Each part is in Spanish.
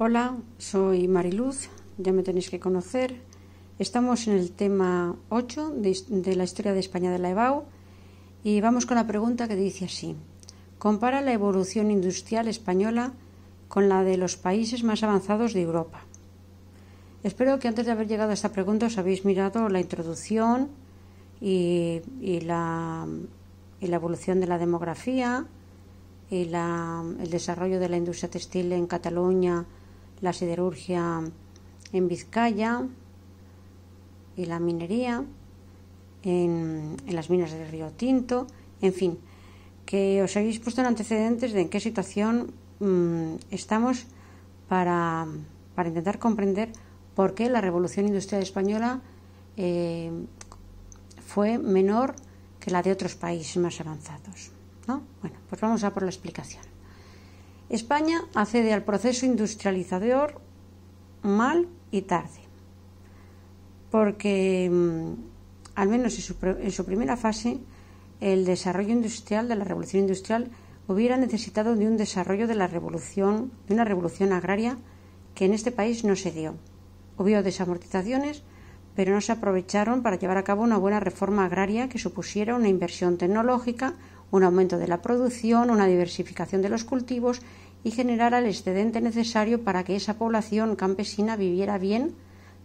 Hola, soy Mariluz, ya me tenéis que conocer. Estamos en el tema 8 de, la historia de España de la EBAU y vamos con la pregunta que dice así. Compara la evolución industrial española con la de los países más avanzados de Europa. Espero que antes de haber llegado a esta pregunta os habéis mirado la introducción y, la, evolución de la demografía y el desarrollo de la industria textil en Cataluña, la siderurgia en Vizcaya y la minería, en, las minas del río Tinto, en fin, que os habéis puesto en antecedentes de en qué situación mm, estamos para, para, intentar comprender por qué la revolución industrial española eh, fue menor que la de otros países más avanzados. ¿no? Bueno, pues vamos a por la explicación. España accede al proceso industrializador mal y tarde, porque mm, al menos en su, primera fase el desarrollo industrial de la revolución industrial hubiera necesitado de un desarrollo de la revolución, de una revolución agraria que en este país no se dio. Hubo desamortizaciones, pero no se aprovecharon para llevar a cabo una buena reforma agraria que supusiera una inversión tecnológica, un aumento de la producción, una diversificación de los cultivos y generar el excedente necesario para que esa población campesina viviera bien,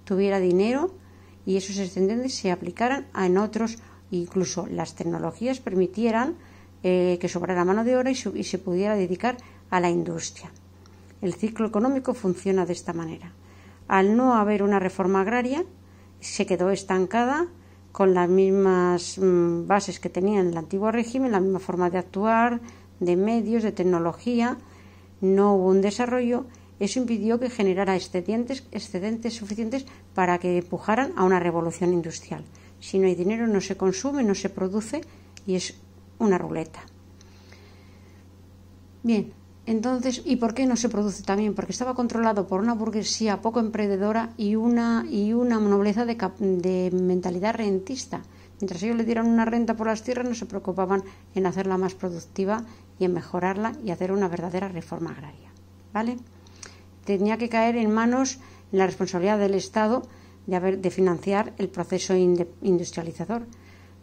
tuviera dinero y esos excedentes se aplicaran en otros, incluso las tecnologías permitieran eh, que sobrara mano de obra y se pudiera dedicar a la industria. El ciclo económico funciona de esta manera. Al no haber una reforma agraria, se quedó estancada con las mismas mm, bases que tenían el antiguo régimen, la misma forma de actuar, de medios, de tecnología. No hubo un desarrollo. Eso impidió que generara excedentes, excedentes suficientes para que empujaran a una revolución industrial. Si no hay dinero, no se consume, no se produce y es una ruleta. Bien, entonces, ¿y por qué no se produce también? Porque estaba controlado por una burguesía poco emprendedora y una, y una nobleza de, de mentalidad rentista. Mientras ellos le dieran una renta por las tierras, no se preocupaban en hacerla más productiva y en mejorarla y hacer una verdadera reforma agraria. ¿Vale? Tenía que caer en manos la responsabilidad del Estado de, haber, de financiar el proceso industrializador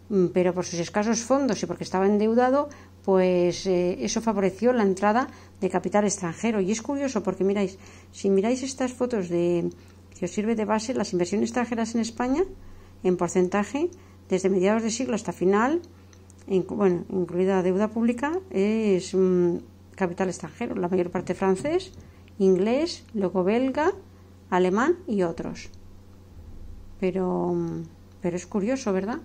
mm, pero por sus escasos fondos y porque estaba endeudado, pues eh, eso favoreció la entrada de capital extranjero. Y es curioso porque miráis, si miráis estas fotos de que os sirve de base, las inversiones extranjeras en España, en porcentaje, desde mediados de siglo hasta final, bueno, incluida la deuda pública, es mm, capital extranjero, la mayor parte francés, inglés, luego belga, alemán y otros. Pero, mm, pero es curioso, ¿verdad?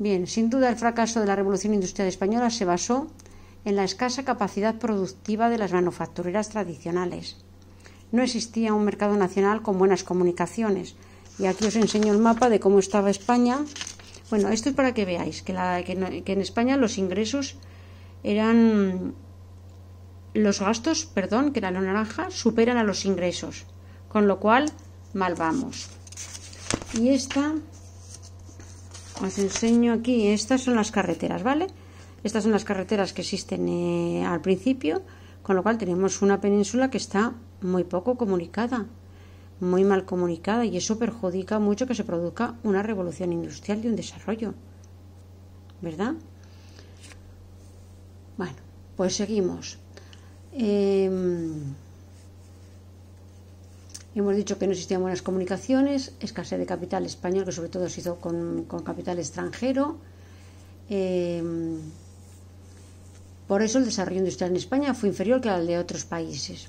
Bien, sin duda el fracaso de la Revolución Industrial Española se basó en la escasa capacidad productiva de las manufactureras tradicionales. No existía un mercado nacional con buenas comunicaciones. Y aquí os enseño el mapa de cómo estaba España. Bueno, esto es para que veáis que, en España los ingresos eran los gastos, perdón, que eran lo naranja, superan a los ingresos, con lo cual mal vamos. Y esta os enseño aquí, estas son las carreteras, ¿vale? Estas son las carreteras que existen eh, al principio, con lo cual tenemos una península que está muy poco comunicada, muy mal comunicada, y eso perjudica mucho que se produzca una revolución industrial y un desarrollo, ¿verdad? Bueno, pues seguimos. Em, Hemos dicho que no existían buenas comunicaciones, escasez de capital español, que sobre todo se hizo con, capital extranjero. Eh, por eso el desarrollo industrial en España fue inferior que al de otros países.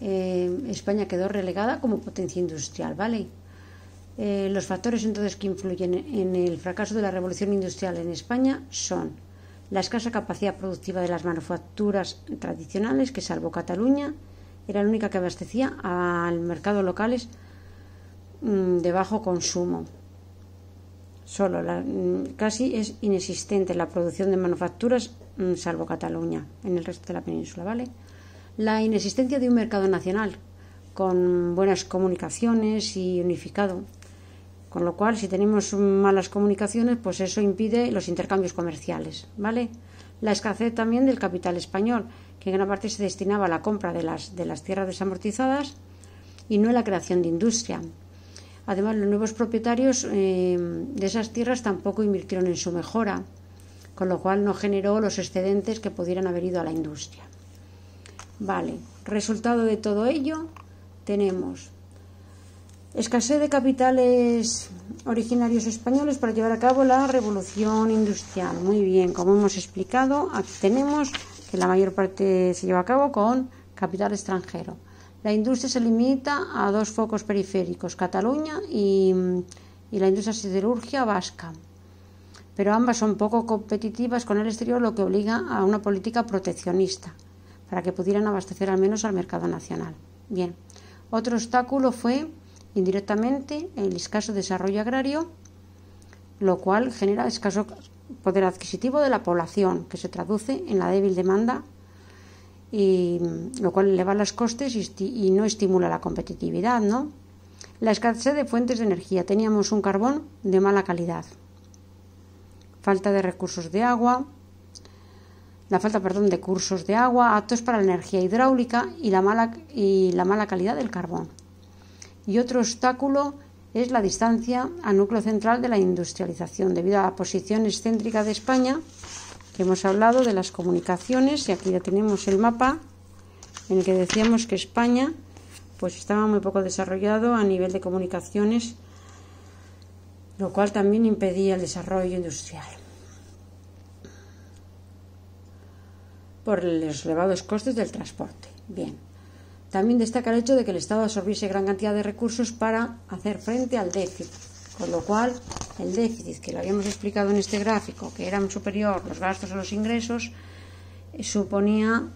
Eh, España quedó relegada como potencia industrial, ¿vale? Eh, los factores entonces que influyen en el fracaso de la revolución industrial en España son la escasa capacidad productiva de las manufacturas tradicionales, que salvo Cataluña, era la única que abastecía al mercado locales mm, de bajo consumo. Solo mm, casi es inexistente la producción de manufacturas, mm, salvo Cataluña, en el resto de la península, ¿vale? La inexistencia de un mercado nacional con buenas comunicaciones y unificado. Con lo cual, si tenemos malas comunicaciones, pues eso impide los intercambios comerciales, ¿vale? la escasez también del capital español, que en gran parte se destinaba a la compra de las, de las tierras desamortizadas y no a la creación de industria. Además, los nuevos propietarios eh, de esas tierras tampoco invirtieron en su mejora, con lo cual no generó los excedentes que pudieran haber ido a la industria. Vale, resultado de todo ello, tenemos Escasez de capitales originarios españoles para llevar a cabo la revolución industrial. Muy bien, como hemos explicado, aquí tenemos que la mayor parte se lleva a cabo con capital extranjero. La industria se limita a dos focos periféricos, Cataluña y, mm, la industria siderurgia vasca. Pero ambas son poco competitivas con el exterior, lo que obliga a una política proteccionista, para que pudieran abastecer al menos al mercado nacional. Bien, otro obstáculo fue indirectamente el escaso desarrollo agrario, lo cual genera escaso poder adquisitivo de la población, que se traduce en la débil demanda, y, lo cual eleva los costes y, no estimula la competitividad, ¿no? La escasez de fuentes de energía. Teníamos un carbón de mala calidad. Falta de recursos de agua. La falta, perdón, de cursos de agua aptos para la energía hidráulica y la mala, y la mala calidad del carbón y otro obstáculo es la distancia a núcleo central de la industrialización, debido a la posición excéntrica de España, que hemos hablado de las comunicaciones, y aquí ya tenemos el mapa en el que decíamos que España pues estaba muy poco desarrollado a nivel de comunicaciones, lo cual también impedía el desarrollo industrial. por los elevados costes del transporte. Bien, también destaca el hecho de que el Estado absorbiese gran cantidad de recursos para hacer frente al déficit, con lo cual el déficit que lo habíamos explicado en este gráfico, que era superior los gastos a los ingresos, eh, suponía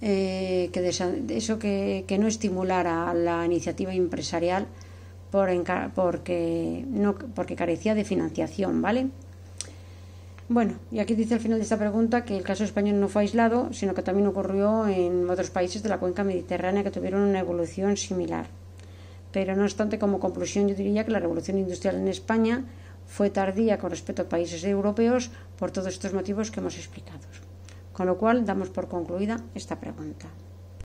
eh, que eso que, no estimulara la iniciativa empresarial por porque, porque carecía de financiación, ¿vale? Bueno, y aquí dice al final de esta pregunta que el caso español no fue aislado, sino que también ocurrió en otros países de la cuenca mediterránea que tuvieron una evolución similar. Pero no obstante, como conclusión, yo diría que la revolución industrial en España fue tardía con respecto a países europeos por todos estos motivos que hemos explicado. Con lo cual, damos por concluida esta pregunta.